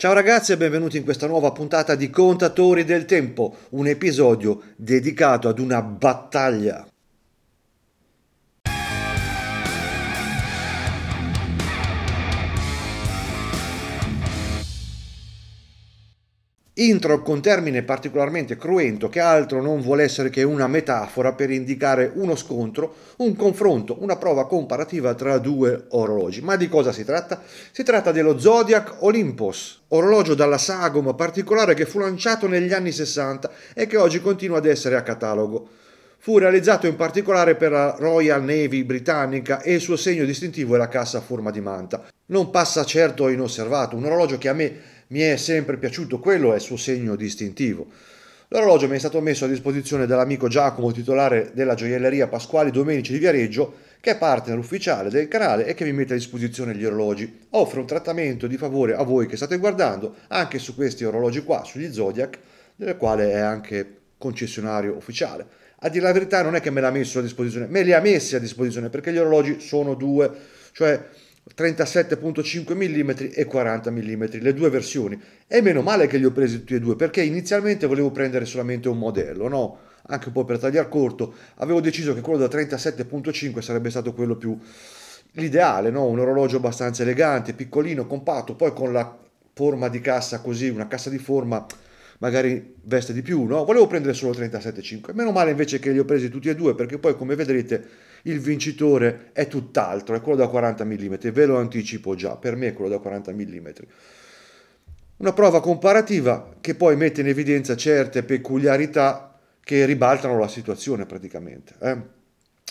Ciao ragazzi e benvenuti in questa nuova puntata di Contatori del Tempo, un episodio dedicato ad una battaglia intro con termine particolarmente cruento che altro non vuole essere che una metafora per indicare uno scontro, un confronto, una prova comparativa tra due orologi. Ma di cosa si tratta? Si tratta dello Zodiac Olympus, orologio dalla sagoma particolare che fu lanciato negli anni 60 e che oggi continua ad essere a catalogo. Fu realizzato in particolare per la Royal Navy britannica e il suo segno distintivo è la cassa a forma di manta. Non passa certo inosservato, un orologio che a me mi è sempre piaciuto, quello è il suo segno distintivo. L'orologio mi è stato messo a disposizione dall'amico Giacomo, titolare della gioielleria Pasquali Domenici di Viareggio, che è partner ufficiale del canale e che mi mette a disposizione gli orologi. Offre un trattamento di favore a voi che state guardando anche su questi orologi qua, sugli Zodiac, del quale è anche concessionario ufficiale. A dire la verità non è che me l'ha messo a disposizione, me li ha messi a disposizione perché gli orologi sono due, cioè 37.5 mm e 40 mm, le due versioni. E meno male che li ho presi tutti e due, perché inizialmente volevo prendere solamente un modello, no? Anche un po' per tagliar corto, avevo deciso che quello da 37.5 sarebbe stato quello più l'ideale, no? Un orologio abbastanza elegante, piccolino, compatto, poi con la forma di cassa così, una cassa di forma magari veste di più, no? Volevo prendere solo 37.5. Meno male invece che li ho presi tutti e due, perché poi come vedrete il vincitore è tutt'altro, è quello da 40 mm, ve lo anticipo già, per me è quello da 40 mm. Una prova comparativa che poi mette in evidenza certe peculiarità che ribaltano la situazione praticamente. Eh?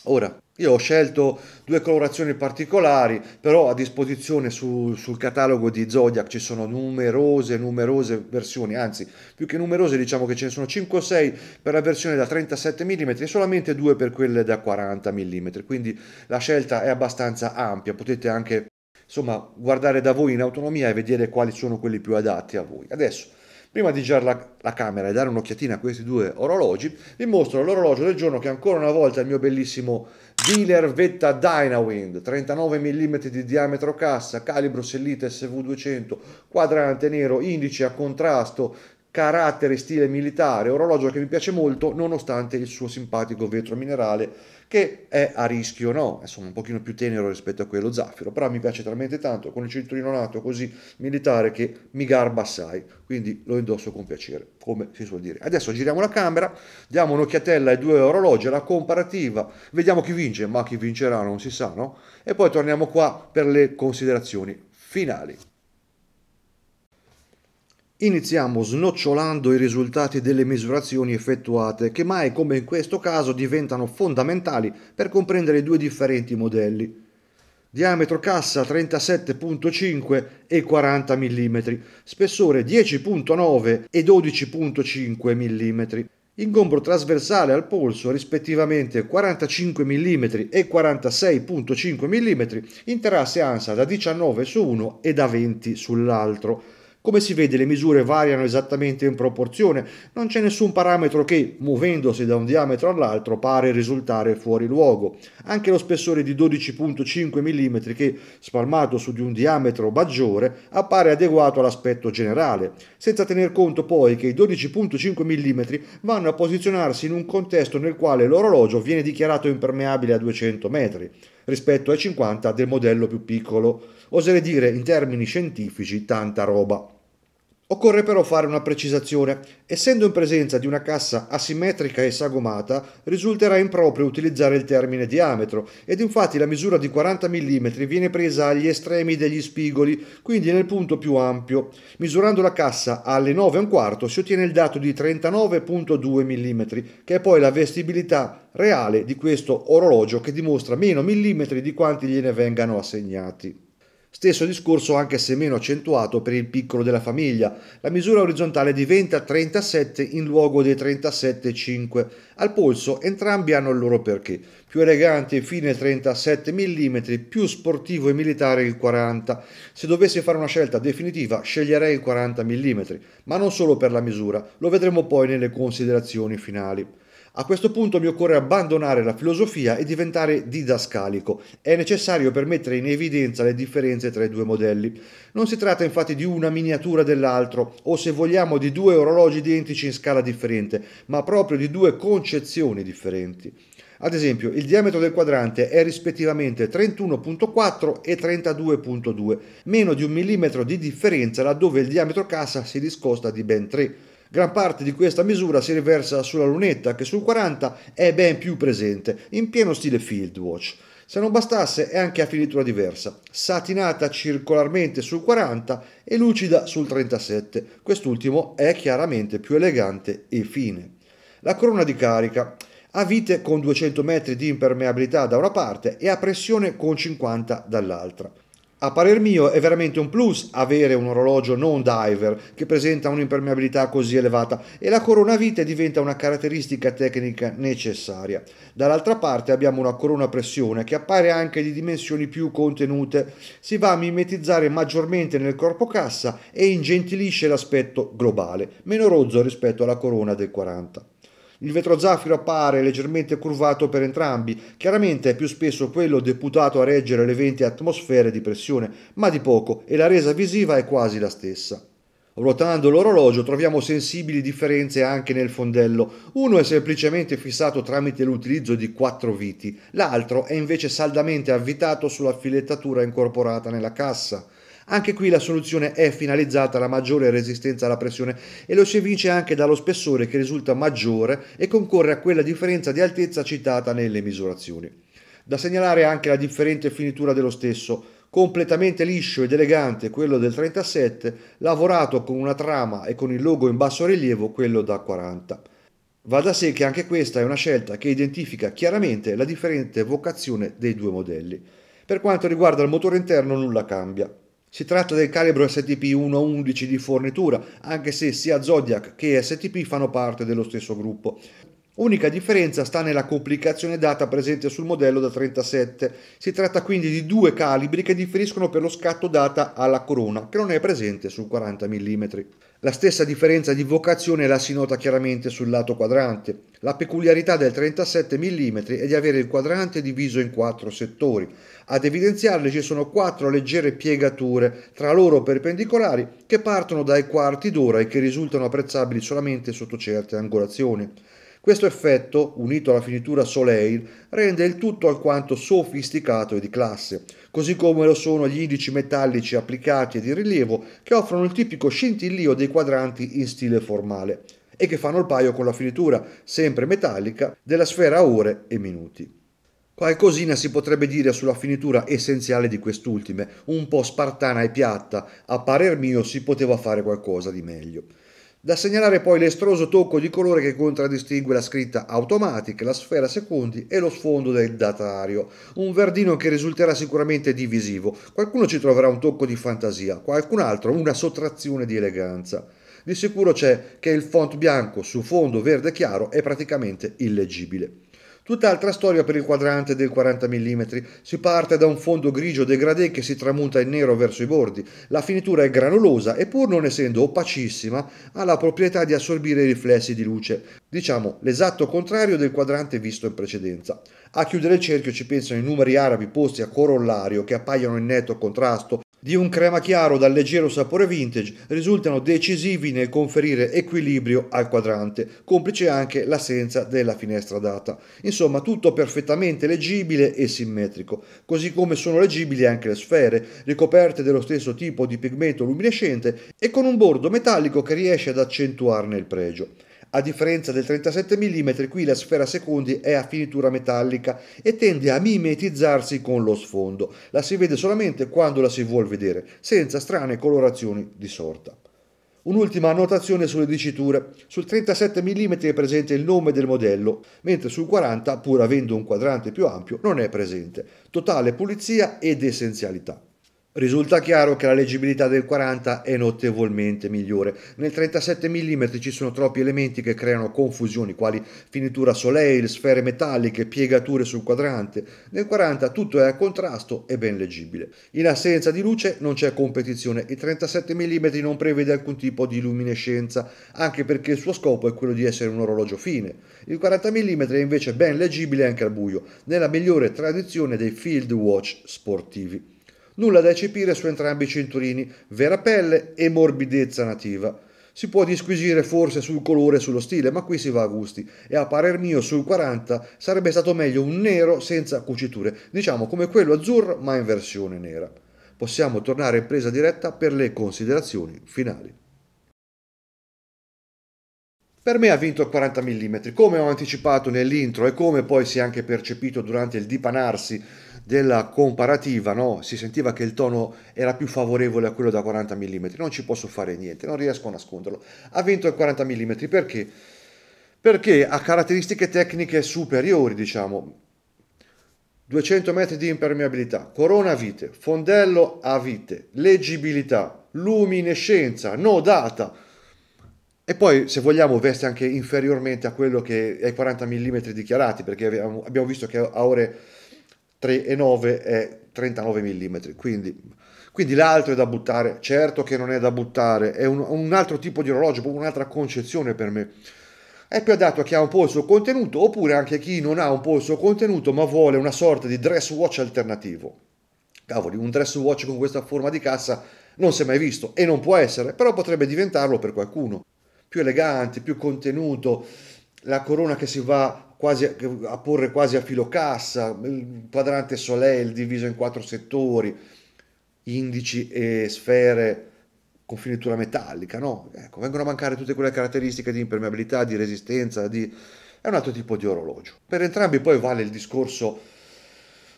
Ora, io ho scelto due colorazioni particolari, però a disposizione su, sul catalogo di Zodiac ci sono numerose, numerose versioni, anzi più che numerose diciamo che ce ne sono 5 o 6 per la versione da 37 mm e solamente due per quelle da 40 mm, quindi la scelta è abbastanza ampia, potete anche insomma guardare da voi in autonomia e vedere quali sono quelli più adatti a voi. Adesso Prima di girare la, la camera e dare un'occhiatina a questi due orologi, vi mostro l'orologio del giorno che ancora una volta è il mio bellissimo dealer Vetta Dynawind, 39 mm di diametro cassa, calibro sellita SV200, quadrante nero, indice a contrasto, carattere stile militare, orologio che mi piace molto nonostante il suo simpatico vetro minerale che è a rischio no, insomma un pochino più tenero rispetto a quello zaffiro, però mi piace talmente tanto con il cinturino nato così militare che mi garba assai, quindi lo indosso con piacere, come si suol dire. Adesso giriamo la camera, diamo un'occhiatella ai due orologi, la comparativa, vediamo chi vince, ma chi vincerà non si sa, no? E poi torniamo qua per le considerazioni finali. Iniziamo snocciolando i risultati delle misurazioni effettuate, che mai come in questo caso diventano fondamentali per comprendere i due differenti modelli. Diametro cassa 37.5 e 40 mm, spessore 10.9 e 12.5 mm, ingombro trasversale al polso rispettivamente 45 mm e 46.5 mm, interasse ansa da 19 su uno e da 20 sull'altro come si vede le misure variano esattamente in proporzione, non c'è nessun parametro che, muovendosi da un diametro all'altro, pare risultare fuori luogo. Anche lo spessore di 12.5 mm che, spalmato su di un diametro maggiore, appare adeguato all'aspetto generale, senza tener conto poi che i 12.5 mm vanno a posizionarsi in un contesto nel quale l'orologio viene dichiarato impermeabile a 200 metri rispetto ai 50 del modello più piccolo. Oserei dire in termini scientifici tanta roba. Occorre però fare una precisazione. Essendo in presenza di una cassa asimmetrica e sagomata, risulterà improprio utilizzare il termine diametro ed infatti la misura di 40 mm viene presa agli estremi degli spigoli, quindi nel punto più ampio. Misurando la cassa alle 9 e un quarto si ottiene il dato di 39,2 mm, che è poi la vestibilità reale di questo orologio che dimostra meno millimetri di quanti gliene vengano assegnati. Stesso discorso anche se meno accentuato per il piccolo della famiglia. La misura orizzontale diventa 37 in luogo dei 37,5. Al polso entrambi hanno il loro perché. Più elegante e fine 37 mm, più sportivo e militare il 40. Se dovessi fare una scelta definitiva sceglierei il 40 mm, ma non solo per la misura, lo vedremo poi nelle considerazioni finali. A questo punto mi occorre abbandonare la filosofia e diventare didascalico. È necessario per mettere in evidenza le differenze tra i due modelli. Non si tratta infatti di una miniatura dell'altro, o se vogliamo di due orologi identici in scala differente, ma proprio di due concezioni differenti. Ad esempio, il diametro del quadrante è rispettivamente 31.4 e 32.2, meno di un millimetro di differenza laddove il diametro cassa si discosta di ben 3. Gran parte di questa misura si riversa sulla lunetta che sul 40 è ben più presente, in pieno stile Field Watch. Se non bastasse è anche a finitura diversa, satinata circolarmente sul 40 e lucida sul 37, quest'ultimo è chiaramente più elegante e fine. La corona di carica ha vite con 200 metri di impermeabilità da una parte e a pressione con 50 dall'altra. A parer mio è veramente un plus avere un orologio non diver che presenta un'impermeabilità così elevata e la corona vite diventa una caratteristica tecnica necessaria. Dall'altra parte abbiamo una corona pressione che appare anche di dimensioni più contenute, si va a mimetizzare maggiormente nel corpo cassa e ingentilisce l'aspetto globale, meno rozzo rispetto alla corona del 40. Il vetro zaffiro appare leggermente curvato per entrambi, chiaramente è più spesso quello deputato a reggere le 20 atmosfere di pressione, ma di poco e la resa visiva è quasi la stessa. Ruotando l'orologio troviamo sensibili differenze anche nel fondello. Uno è semplicemente fissato tramite l'utilizzo di quattro viti, l'altro è invece saldamente avvitato sulla filettatura incorporata nella cassa. Anche qui la soluzione è finalizzata alla maggiore resistenza alla pressione e lo si evince anche dallo spessore che risulta maggiore e concorre a quella differenza di altezza citata nelle misurazioni. Da segnalare anche la differente finitura dello stesso, completamente liscio ed elegante quello del 37, lavorato con una trama e con il logo in basso rilievo quello da 40. Va da sé che anche questa è una scelta che identifica chiaramente la differente vocazione dei due modelli. Per quanto riguarda il motore interno nulla cambia. Si tratta del calibro STP-111 di fornitura, anche se sia Zodiac che STP fanno parte dello stesso gruppo. Unica differenza sta nella complicazione data presente sul modello da 37. Si tratta quindi di due calibri che differiscono per lo scatto data alla corona, che non è presente sul 40 mm. La stessa differenza di vocazione la si nota chiaramente sul lato quadrante. La peculiarità del 37 mm è di avere il quadrante diviso in quattro settori. Ad evidenziarle ci sono quattro leggere piegature, tra loro perpendicolari, che partono dai quarti d'ora e che risultano apprezzabili solamente sotto certe angolazioni. Questo effetto, unito alla finitura Soleil, rende il tutto alquanto sofisticato e di classe, così come lo sono gli indici metallici applicati e di rilievo che offrono il tipico scintillio dei quadranti in stile formale e che fanno il paio con la finitura, sempre metallica, della sfera ore e minuti. Qualcosina si potrebbe dire sulla finitura essenziale di quest'ultime, un po' spartana e piatta, a parer mio si poteva fare qualcosa di meglio. Da segnalare poi l'estroso tocco di colore che contraddistingue la scritta Automatic, la sfera secondi e lo sfondo del datario. Un verdino che risulterà sicuramente divisivo. Qualcuno ci troverà un tocco di fantasia, qualcun altro una sottrazione di eleganza. Di sicuro c'è che il font bianco su fondo verde chiaro è praticamente illeggibile. Tutt'altra storia per il quadrante del 40 mm. Si parte da un fondo grigio degradé che si tramuta in nero verso i bordi. La finitura è granulosa e pur non essendo opacissima ha la proprietà di assorbire i riflessi di luce. Diciamo l'esatto contrario del quadrante visto in precedenza. A chiudere il cerchio ci pensano i numeri arabi posti a corollario che appaiono in netto contrasto di un crema chiaro dal leggero sapore vintage risultano decisivi nel conferire equilibrio al quadrante, complice anche l'assenza della finestra data. Insomma, tutto perfettamente leggibile e simmetrico, così come sono leggibili anche le sfere, ricoperte dello stesso tipo di pigmento luminescente e con un bordo metallico che riesce ad accentuarne il pregio. A differenza del 37 mm, qui la sfera secondi è a finitura metallica e tende a mimetizzarsi con lo sfondo. La si vede solamente quando la si vuol vedere, senza strane colorazioni di sorta. Un'ultima annotazione sulle diciture. Sul 37 mm è presente il nome del modello, mentre sul 40, pur avendo un quadrante più ampio, non è presente. Totale pulizia ed essenzialità risulta chiaro che la leggibilità del 40 è notevolmente migliore. Nel 37 mm ci sono troppi elementi che creano confusioni, quali finitura soleil, sfere metalliche, piegature sul quadrante. Nel 40 tutto è a contrasto e ben leggibile. In assenza di luce non c'è competizione. Il 37 mm non prevede alcun tipo di luminescenza, anche perché il suo scopo è quello di essere un orologio fine. Il 40 mm è invece ben leggibile anche al buio, nella migliore tradizione dei field watch sportivi nulla da eccepire su entrambi i cinturini, vera pelle e morbidezza nativa. Si può disquisire forse sul colore e sullo stile, ma qui si va a gusti. E a parer mio sul 40 sarebbe stato meglio un nero senza cuciture, diciamo come quello azzurro ma in versione nera. Possiamo tornare in presa diretta per le considerazioni finali. Per me ha vinto il 40 mm, come ho anticipato nell'intro e come poi si è anche percepito durante il dipanarsi della comparativa, no? si sentiva che il tono era più favorevole a quello da 40 mm, non ci posso fare niente, non riesco a nasconderlo. Ha vinto il 40 mm perché? Perché ha caratteristiche tecniche superiori, diciamo. 200 metri di impermeabilità, corona a vite, fondello a vite, leggibilità, luminescenza, no data. E poi, se vogliamo, veste anche inferiormente a quello che è i 40 mm dichiarati, perché abbiamo visto che a ore 3,9 è 39 mm, quindi, quindi, l'altro è da buttare, certo che non è da buttare, è un, un altro tipo di orologio, proprio un'altra concezione per me. È più adatto a chi ha un po' il suo contenuto oppure anche a chi non ha un po' il suo contenuto ma vuole una sorta di dress watch alternativo. Cavoli, un dress watch con questa forma di cassa non si è mai visto e non può essere, però potrebbe diventarlo per qualcuno. Più elegante, più contenuto, la corona che si va quasi, a porre quasi a filocassa, il quadrante Soleil diviso in quattro settori, indici e sfere con finitura metallica, no? Ecco, vengono a mancare tutte quelle caratteristiche di impermeabilità, di resistenza, di... è un altro tipo di orologio. Per entrambi poi vale il discorso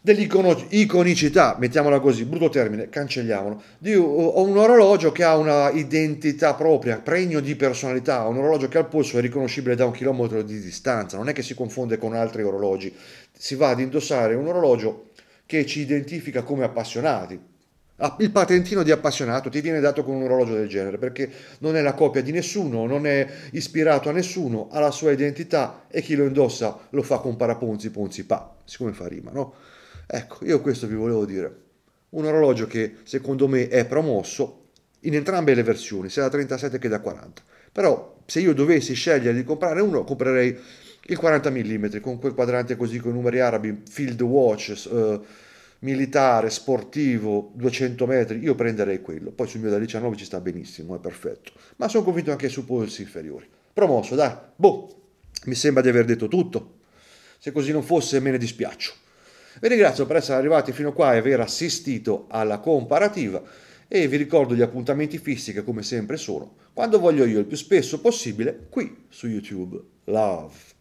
dell'iconicità, mettiamola così, brutto termine, cancelliamolo, di un orologio che ha una identità propria, pregno di personalità, un orologio che al polso è riconoscibile da un chilometro di distanza, non è che si confonde con altri orologi, si va ad indossare un orologio che ci identifica come appassionati. Ah, il patentino di appassionato ti viene dato con un orologio del genere perché non è la copia di nessuno, non è ispirato a nessuno, ha la sua identità e chi lo indossa lo fa con paraponzi, ponzi, pa, siccome fa rima, no? Ecco, io questo vi volevo dire. Un orologio che secondo me è promosso in entrambe le versioni, sia da 37 che da 40. Però se io dovessi scegliere di comprare uno, comprerei il 40 mm con quel quadrante così con i numeri arabi, field watch, eh, militare, sportivo, 200 metri, io prenderei quello. Poi sul mio da 19 ci sta benissimo, è perfetto. Ma sono convinto anche su polsi inferiori. Promosso, dai, boh, mi sembra di aver detto tutto. Se così non fosse me ne dispiaccio. Vi ringrazio per essere arrivati fino qua e aver assistito alla comparativa e vi ricordo gli appuntamenti fissi che come sempre sono quando voglio io il più spesso possibile qui su YouTube. Love!